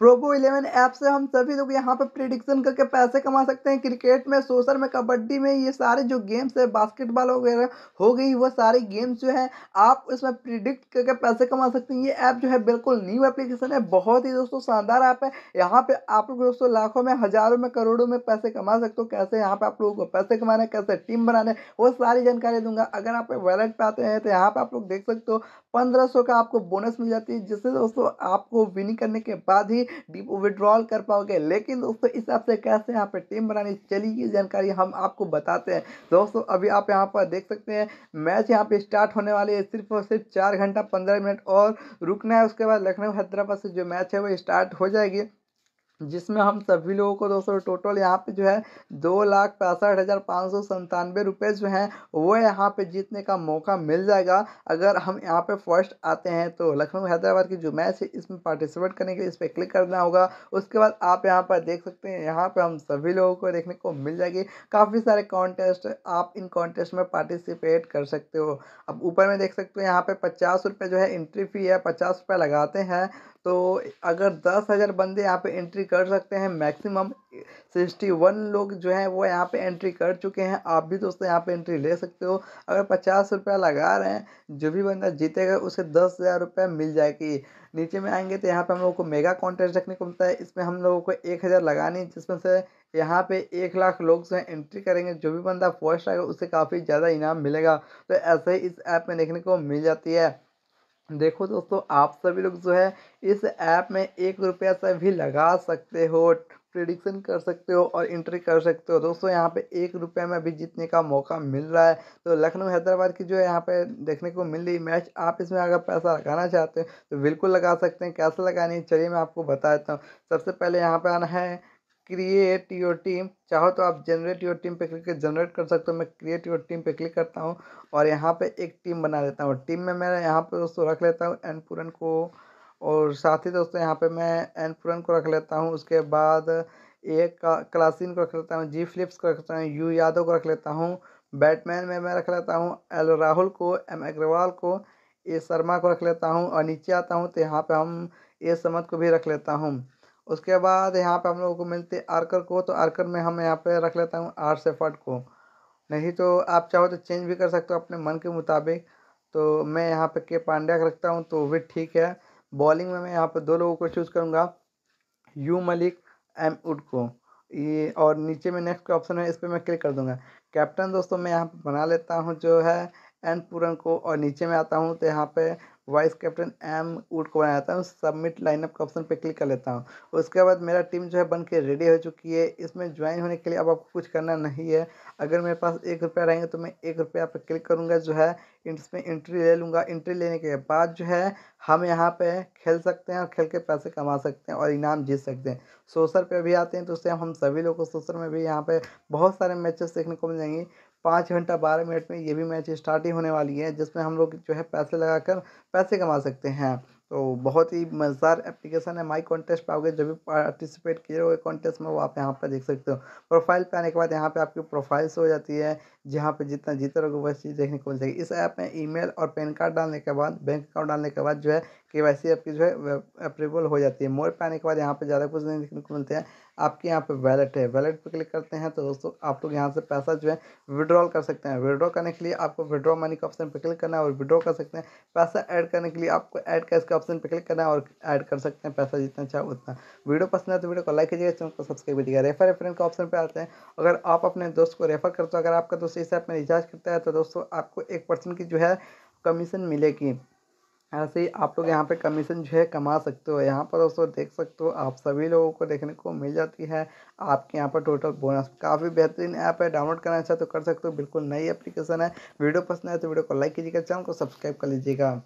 Probo eleven app से हम सभी लोग यहाँ पर प्रिडिक्शन करके पैसे कमा सकते हैं क्रिकेट में सोशल में कबड्डी में ये सारे जो गेम्स है बास्केटबॉल वगैरह हो गई वो सारे गेम्स जो है आप इसमें प्रिडिक्ट करके पैसे कमा सकते हैं ये ऐप जो है बिल्कुल न्यू एप्लीकेशन है बहुत ही दोस्तों शानदार ऐप है यहाँ पर आप लोग दोस्तों लाखों में हज़ारों में करोड़ों में पैसे कमा सकते हो कैसे यहाँ पर आप लोगों को पैसे कमाने कैसे टीम बनाने वो सारी जानकारी दूंगा अगर आप वैलेट पे आते हैं तो यहाँ पर आप लोग देख सकते हो पंद्रह का आपको बोनस मिल जाती है जिससे दोस्तों आपको विनिंग करने के बाद ही डीप विड्रॉल कर पाओगे लेकिन दोस्तों इस हिसाब से कैसे यहाँ पर टीम बनानी चली ये जानकारी हम आपको बताते हैं दोस्तों अभी आप यहाँ पर देख सकते हैं मैच यहाँ पे स्टार्ट होने वाली है सिर्फ और सिर्फ चार घंटा पंद्रह मिनट और रुकना है उसके बाद लखनऊ हैदराबाद से जो मैच है वो स्टार्ट हो जाएगी जिसमें हम सभी लोगों को दोस्तों टोटल यहाँ पे जो है दो लाख पैंसठ हज़ार पाँच सौ संतानवे रुपये जो हैं वो यहाँ पे जीतने का मौका मिल जाएगा अगर हम यहाँ पे फर्स्ट आते हैं तो लखनऊ हैदराबाद की जो मैच है इसमें पार्टिसिपेट करने के लिए इस पर क्लिक करना होगा उसके बाद आप यहाँ पर देख सकते हैं यहाँ पर हम सभी लोगों को देखने को मिल जाएगी काफ़ी सारे कॉन्टेस्ट आप इन कॉन्टेस्ट में पार्टिसिपेट कर सकते हो अब ऊपर में देख सकते हो यहाँ पर पचास रुपये जो है एंट्री फी है पचास रुपये लगाते हैं तो अगर दस हज़ार बंदे यहाँ पे एंट्री कर सकते हैं मैक्सिमम सिक्सटी वन लोग जो हैं वो यहाँ पे एंट्री कर चुके हैं आप भी दोस्तों यहाँ पे एंट्री ले सकते हो अगर पचास रुपया लगा रहे हैं जो भी बंदा जीतेगा उसे दस हज़ार रुपया मिल जाएगी नीचे में आएंगे तो यहाँ पे हम लोगों को मेगा कॉन्टेस्ट देखने को मिलता है इसमें हम लोगों को एक हज़ार लगानी जिसमें से यहाँ पे एक लाख लोग जो है एंट्री करेंगे जो भी बंदा फर्स्ट आएगा उसे काफ़ी ज़्यादा इनाम मिलेगा तो ऐसे ही इस ऐप में देखने को मिल जाती है देखो दोस्तों आप सभी लोग जो है इस ऐप में एक रुपया से भी लगा सकते हो प्रिडिक्शन कर सकते हो और इंट्री कर सकते हो दोस्तों यहाँ पे एक रुपये में भी जीतने का मौका मिल रहा है तो लखनऊ हैदराबाद की जो है यहाँ पे देखने को मिल रही मैच आप इसमें अगर पैसा लगाना चाहते हो तो बिल्कुल लगा सकते हैं कैसे लगानी है चलिए मैं आपको बता देता हूँ सबसे पहले यहाँ पे आना है क्रिएट योर टीम चाहो तो आप जनरेट योर टीम पे क्लिक कर जनरेट कर सकते हो मैं क्रिएट योर टीम पे क्लिक करता हूँ और यहाँ पे एक टीम बना लेता हूँ टीम में मैं यहाँ पे दोस्तों रख लेता हूँ एन पूरन को और साथ ही दोस्तों यहाँ पे मैं एन पूरन को रख लेता हूँ उसके बाद एक क्लासिन को रख लेता हूँ जी फ्लिप्स को रख लेता हूँ यू यादव को रख लेता हूँ बैटमैन में मैं रख लेता हूँ एल राहुल को एम अग्रवाल को ए शर्मा को रख लेता हूँ और नीचे आता हूँ तो यहाँ पर हम ए समत को भी रख लेता हूँ उसके बाद यहाँ पे हम लोगों को मिलती है आर्कर को तो आर्कर में हम यहाँ पे रख लेता हूँ आर सेफर्ट को नहीं तो आप चाहो तो चेंज भी कर सकते हो अपने मन के मुताबिक तो मैं यहाँ पे के पांड्या रखता हूँ तो भी ठीक है बॉलिंग में मैं यहाँ पे दो लोगों को चूज़ करूँगा यू मलिक एम उड को ये और नीचे में नेक्स्ट का ऑप्शन है इस पर मैं क्लिक कर दूँगा कैप्टन दोस्तों मैं यहाँ पर बना लेता हूँ जो है एन पूरन को और नीचे में आता हूँ तो यहाँ पे वाइस कैप्टन एम वुड को बनाया जाता हूँ सबमिट लाइनअप का ऑप्शन पे क्लिक कर लेता हूँ उसके बाद मेरा टीम जो है बन के रेडी हो चुकी है इसमें ज्वाइन होने के लिए अब आपको कुछ करना नहीं है अगर मेरे पास एक रुपया रहेंगे तो मैं एक रुपया पर क्लिक करूँगा जो है इसमें इंट्री ले लूँगा इंट्री लेने के बाद जो है हम यहाँ पर खेल सकते हैं और खेल के पैसे कमा सकते हैं और इनाम जीत सकते हैं सोशल पे भी आते हैं तो उससे हम सभी लोग को सोशल में भी यहाँ पे बहुत सारे मैचेस देखने को मिल जाएंगे पाँच घंटा बारह मिनट में ये भी मैच स्टार्ट ही होने वाली है जिसमें हम लोग जो है पैसे लगाकर पैसे कमा सकते हैं तो बहुत ही मज़ेदार एप्लीकेशन है माई कॉन्टेस्ट पर आओगे जब भी पार्टिसिपेट किए हुए कॉन्टेस्ट में वो आप यहाँ पर देख सकते हो प्रोफाइल पे आने के बाद यहाँ पे आपकी प्रोफाइल्स हो जाती है जहाँ पे जितना जीते रहोगे वह चीज़ देखने को मिल जाएगी इस ऐप में ईमेल और पैन कार्ड डालने के बाद बैंक अकाउंट डालने के बाद जो है के वाई सी आपकी जो है अप्रूवल हो जाती है मोर पर आने के बाद यहाँ पर ज़्यादा कुछ नहीं देखने को मिलते हैं आपके यहाँ पर वैलेट है वैलेट पर क्लिक करते हैं तो दोस्तों आप लोग यहाँ से पैसा जो है विड्रॉल कर सकते हैं विड्रॉ करने के लिए आपको विड्रॉ मनी का ऑप्शन पर क्लिक करना है और विड्रॉ कर सकते हैं पैसा ऐड करने के लिए आपको ऐड कैश का ऑप्शन पर क्लिक करना है और ऐड कर सकते हैं पैसा जितना चाहे उतना वीडियो पसंद है तो वीडियो को लाइक कीजिएगा चैनल को सब्सक्राइब कीजिएगा रेफर रेफरेंस के ऑप्शन पर आते हैं अगर आप अपने दोस्त को रेफर करते हो अगर आपका दोस्त इस ऐप में रिचार्ज करता है तो दोस्तों आपको एक परसेंट की जो है कमीशन मिलेगी ऐसे ही आप लोग यहाँ पे कमीशन जो है कमा सकते हो यहाँ पर दोस्तों देख सकते हो आप सभी लोगों को देखने को मिल जाती है आपके यहाँ पर टोटल बोनस काफ़ी बेहतरीन ऐप है डाउनलोड करना चाहते तो कर सकते हो बिल्कुल नई एप्लीकेशन है वीडियो पसंद आए तो वीडियो को लाइक कीजिएगा चैनल को सब्सक्राइब कर लीजिएगा